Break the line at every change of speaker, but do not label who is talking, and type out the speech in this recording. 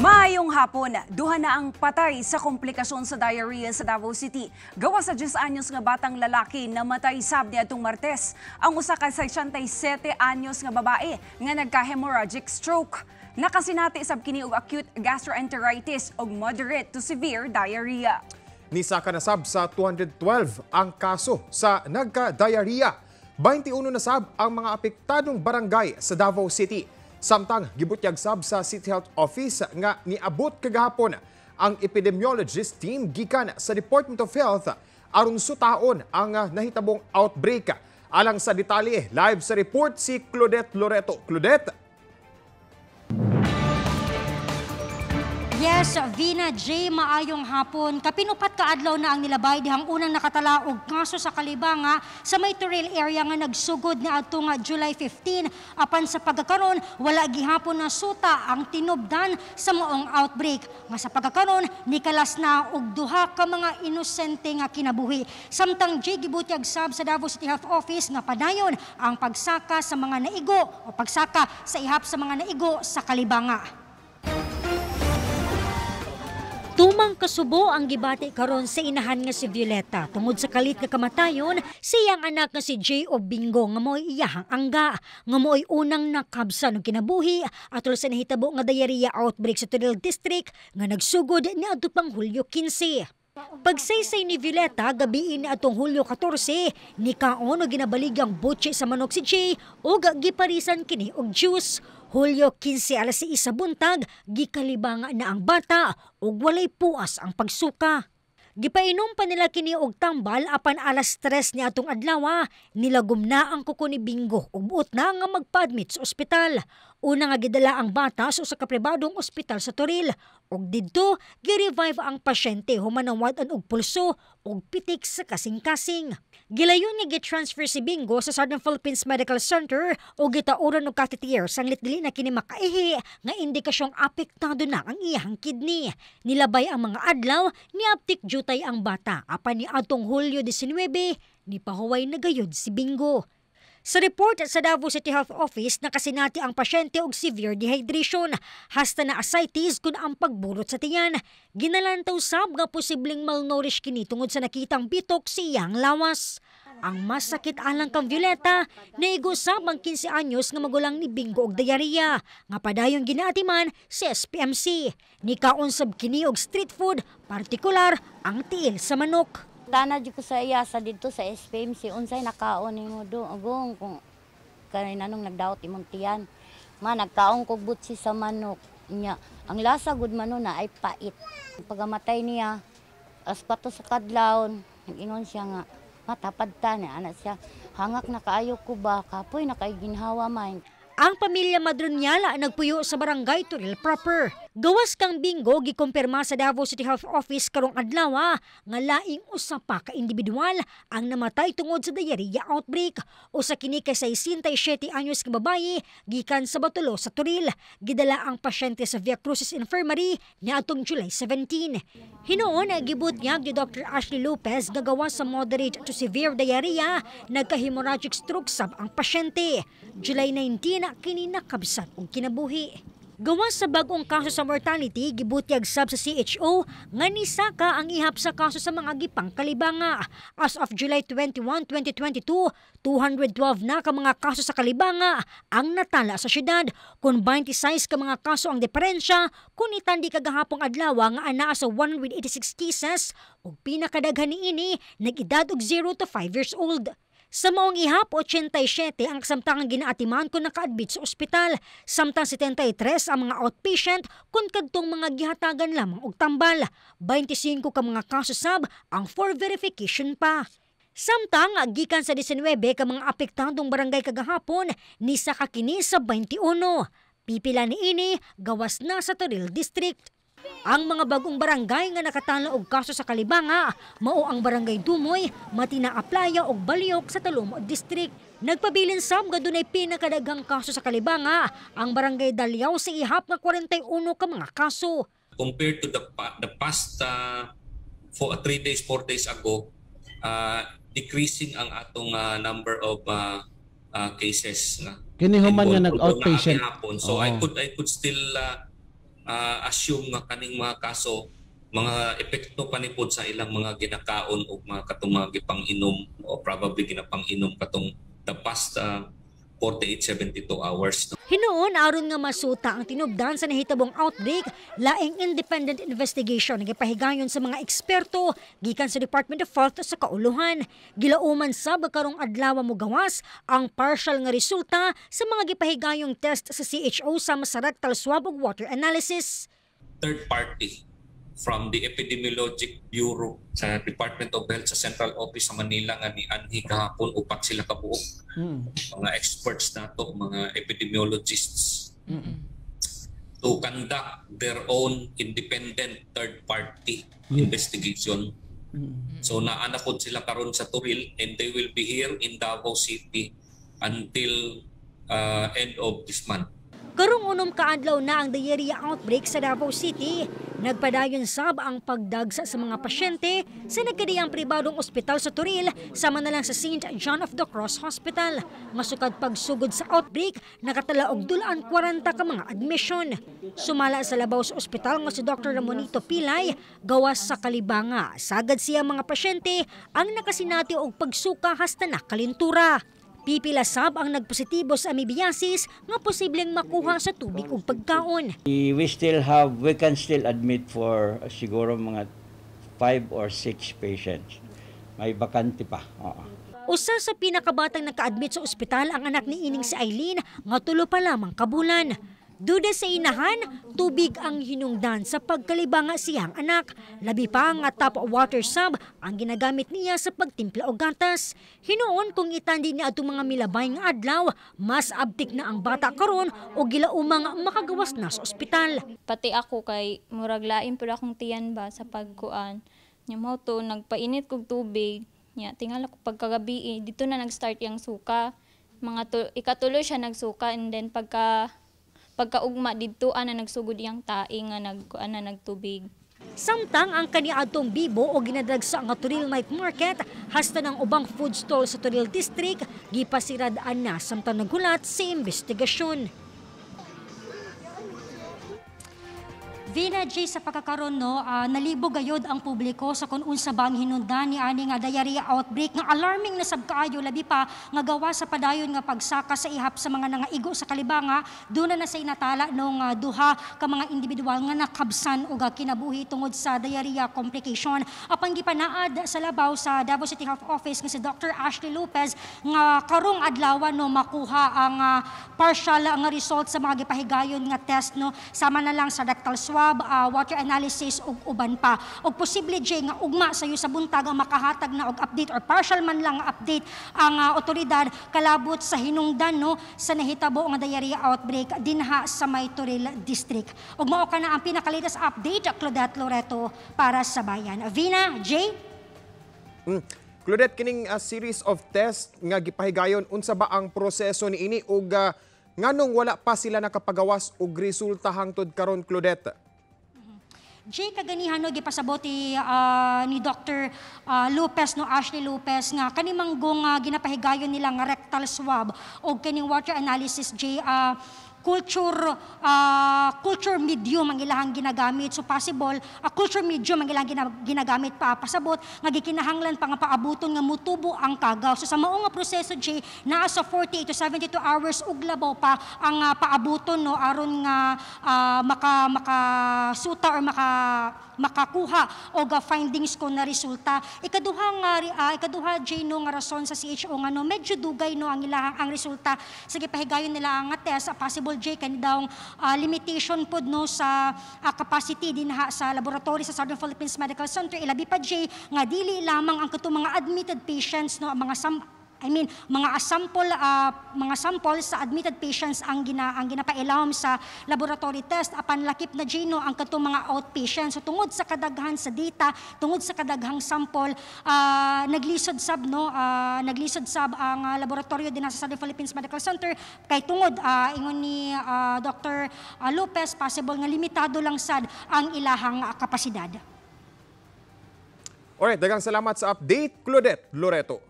Maayong hapon, duha na ang patay sa komplikasyon sa diarrhea sa Davao City. Gawa sa 10 anyos nga batang lalaki na matay sab niya atong Martes. Ang usa ka 67 anyos nga babae nga nagka-hemorrhagic stroke. Nakasinati sab kini og acute gastroenteritis og moderate to severe diarrhea. Ni na sab sa 212 ang kaso sa nagka-diarrhea. 21 na sab ang mga apektadong barangay sa Davao City Samtang gibutyag sab sa City Health Office nga niabot kagahapon ang epidemiologist team gikan sa Department of Health aron sutaon ang nahitabong outbreak. Alang sa detalye, live sa report si Claudette Loreto. Claudette,
Yes, Vina J. Maayong hapon. Kapinupat kaadlaw na ang nilabay dihang unang nakatala og kaso sa Kalibanga sa may area nga nagsugod na nga July 15. Apan sa pagkakaron, wala gihapon na suta ang tinubdan sa moong outbreak. Nga sa pagkakaron, nikalas na og duha ka mga inosente nga kinabuhi. Samtang J. Gibutyag sab sa Davao City Health Office nga padayon ang pagsaka sa mga naigo o pagsaka sa ihap sa mga naigo sa Kalibanga. Tumang kasubo ang gibati karon sa inahan nga si Violeta tungod sa kalit nga kamatayon siyang anak nga si J o Bingo nga mo'y iyahang angga nga mo'y unang nakabsa ng kinabuhi atol sa nahitabo nga diarrhea outbreak sa Tudel District nga nagsugod ni pang Hulyo 15. Pagsaysay ni Violeta gabiin atong Hulyo 14 ni kaon og ginabaligang butche sa manok si Jay ug giparisan kini og juice Hulyo 15 alas 1 buntag, gikalibanga na ang bata ug walay puas ang pagsuka. Gipainom pa nila kini og tambal apan alas 3 ni atong adlaw ah. nilagom na ang kuko ni Bingo ug buot na nga magpa-admit sa ospital. Una nga gidala ang bata so sa pribadong ospital sa Toril ug didto girevive ang pasyente humanawad an og pulso ug pitik sa kasing-kasing. Gilayon ni gitransfer si Bingo sa Southern Philippines Medical Center ug gitauran og catheter sang litli na kini makaihi nga indikasyong apektado na ang iyang kidney. Nilabay ang mga adlaw ni aptik jutay ang bata apan ni atong Hulyo 19 ni pahuway na gayod si Bingo. Sa report sa Davao City Health Office, nakasinati ang pasyente og severe dehydration, hasta na ascites kun ang pagbulot sa tiyan. Ginalantaw sab nga posibleng malnourish kini tungod sa nakitang bitok sa iyang lawas. Ang masakit alang kang Violeta, naigusab ang 15 anyos nga magulang ni Bingo og diarrhea, nga padayong ginaatiman sa SPMC. Nikaon sab kini og street food, partikular ang tiil sa manok. Dana di ko sa iya sa dito sa SPM si unsay nakaon nimo do agong kung kay nanong nagdaot imong tiyan. Ma nagkaong kog butsi sa manok niya. Ang lasa gud man na ay pait. Pagamatay niya aspato sa kadlawon nagingon siya nga matapad ta na anak siya hangak na kaayo ko ba kapoy na man. Ang pamilya madron la nagpuyo sa barangay Turil proper Gawas kang bingo gikumpirma sa Davao City Health Office karong adlaw ah. nga laing usa pa ka individual ang namatay tungod sa diarrhea outbreak usa kini ka 67 anyos nga babayi gikan sa Batulo sa Turil. Gidala ang pasyente sa Via Crucis Infirmary niadtong July 17. Hinoon gibutnyag ni Dr. Ashley Lopez gagawa sa moderate to severe diarrhea nagka-hemorrhagic stroke sab ang pasyente. July 19 ah, kini nakabsat og kinabuhi. Gawa sa bagong kaso sa mortality, gibutyag sab sa CHO, nga nisaka ang ihap sa kaso sa mga gipang kalibanga. As of July 21, 2022, 212 na ka mga kaso sa kalibanga ang natala sa syudad. Kung 26 ka mga kaso ang diferensya, kung itandi kagahapong adlaw nga anaa sa 186 cases, ug pinakadaghan ini, nag-edad og 0 to 5 years old. Sa maong ihap, 87 ang kasamtangang ginaatiman kung nakaadbit sa ospital, samtang 73 ang mga outpatient kung kadtong mga gihatagan lamang og tambal. 25 ka mga kaso sab ang for verification pa. Samtang gikan sa 19 ka mga apektadong barangay kagahapon ni sa kakini sa 21. Pipila ni ini gawas na sa Toril District. Ang mga bagong barangay nga nakatala og kaso sa Kalibanga, mao ang barangay Dumoy, Matina Matinaaplaya og Baliok sa Talumod District. Nagpabilin sab nga dunay pinakadaghang kaso sa Kalibanga, ang barangay Dalyaw sa ihap nga 41 ka mga kaso.
Compared to the, the past uh, for 3 days, 4 days ago, uh, decreasing ang atong uh, number of uh, uh, cases na. Kini human nga nag-outpatient. So oh. I could I could still uh, uh, assume nga kaning mga kaso mga epekto pod sa ilang mga ginakaon o mga katong mga inom o probably ginapang-inom katong the past uh, 48-72 hours.
Hinoon aron nga masuta ang tinubdan sa nahitabong outbreak, laing independent investigation nga pahigayon sa mga eksperto gikan sa Department of Health sa kauluhan. Gilauman sab karong adlaw mo gawas ang partial nga resulta sa mga gipahigayong test sa CHO sa Masarak Talswab water analysis.
Third party from the Epidemiologic Bureau sa Department of Health sa Central Office sa Manila nga ni Anhi kahapon upat sila kabuo. Mm. Mga experts na to, mga epidemiologists. Mm-mm. To conduct their own independent third party mm. investigation. Mm-hmm. So naanakod sila karon sa Turil and they will be here in Davao City until uh, end of this month.
Karong unom kaadlaw na ang diarrhea outbreak sa Davao City. Nagpadayon sab ang pagdagsa sa mga pasyente sa nagkadiyang pribadong ospital sa Turil sama na lang sa St. John of the Cross Hospital. Masukad pagsugod sa outbreak, nakatala og dulaan 40 ka mga admission. Sumala sa labaw sa ospital nga si Dr. Ramonito Pilay, gawas sa kalibanga. Sagad siya mga pasyente ang nakasinati og pagsuka hasta na kalintura. Pipila sab ang nagpositibo sa amibiasis nga posibleng makuha sa tubig ug pagkaon.
We still have, we can still admit for siguro mga 5 or 6 patients. May bakante pa. Oo.
Usa sa pinakabatang nakaadmit sa ospital ang anak ni Ining si Eileen nga tulo pa lamang kabulan. Duda sa inahan, tubig ang hinungdan sa pagkalibanga siyang anak. Labi pa nga top water sub ang ginagamit niya sa pagtimpla o gatas. Hinoon kung itandi niya ato mga milabay nga adlaw, mas abtik na ang bata karon o gilaumang makagawas na sa ospital. Pati ako kay murag lain pero akong tiyan ba sa pagkuan. Nya mo to nagpainit kog tubig. Nya tingala ko pagkagabi eh, dito na nag-start yang suka. Mga ikatulo siya nagsuka and then pagka pagkaugma didto ana nagsugod yang taing nga nag ana nagtubig. Samtang ang kaniadtong bibo o ginadrag sa nga Turil Night Market hasta ng ubang food stall sa Turil District gipasiradaan na samtang naghulat sa si investigasyon. Vina J, sa pagkakaroon no, uh, ah, nalibo gayod ang publiko sa kung unsa bang hinundan ni ani nga diarrhea outbreak nga alarming na sab kaayo labi pa nga gawa sa padayon nga pagsaka sa ihap sa mga nangaigo sa kalibanga duna na sa inatala nung uh, duha ka mga individual nga nakabsan og kinabuhi tungod sa diarrhea complication. Apang gipanaad sa labaw sa Davao City Health Office ng si Dr. Ashley Lopez nga karong adlaw no makuha ang uh, partial nga result sa mga gipahigayon nga test no sama na lang sa rectal swab swab, uh, water analysis ug uban pa. Og posible jay nga ugma sayo sa buntag ang makahatag na og update or partial man lang update ang uh, ah, otoridad kalabot sa hinungdan no sa nahitabo nga diarrhea outbreak dinha sa May District. Ug mao kana ang pinakalitas update Claudette Loreto para sa bayan. Vina, J.
Mm. Claudette, kining uh, series of tests nga gipahigayon unsa ba ang proseso niini ug uh, nganong wala pa sila nakapagawas og resulta hangtod karon Claudette?
J kaganihan no gipasabot uh, ah, ni Dr. Uh, ah, Lopez no Ashley Lopez nga kanimang gong uh, ginapahigayon nila nga rectal swab og kaning water analysis J uh, culture uh, culture medium ang ilahang ginagamit so possible a uh, culture medium ang ilahang ginagamit pa pasabot nga gikinahanglan pa nga paabuton nga mutubo ang kagaw so sa mao nga proseso J na sa 48 to 72 hours ug labaw pa ang uh, paabuton no aron nga uh, maka makasuta or maka makakuha og uh, findings ko na resulta ikaduha nga uh, ikaduha J no nga rason sa CHO nga no medyo dugay no ang ilahang ang resulta sige pahigayon nila ang test uh, possible DOJ kani daw uh, ah, limitation pod no sa uh, capacity dinha sa laboratory sa Southern Philippines Medical Center ilabi pa J nga dili lamang ang kuto mga admitted patients no ang mga sam I mean, mga sample, uh, mga samples sa admitted patients ang, gina, ang ginapailawom sa laboratory test apan lakip na gino ang katong mga outpatient. So tungod sa kadaghan sa data, tungod sa kadaghang sample, uh, naglisod sab no, uh, naglisod sab ang uh, laboratorio din sa Philippines Medical Center kay tungod uh, ingon ni uh, Dr. Lopez possible nga limitado lang sad ang ilahang uh, kapasidad.
Alright, dagang salamat sa update, Claudette Loreto.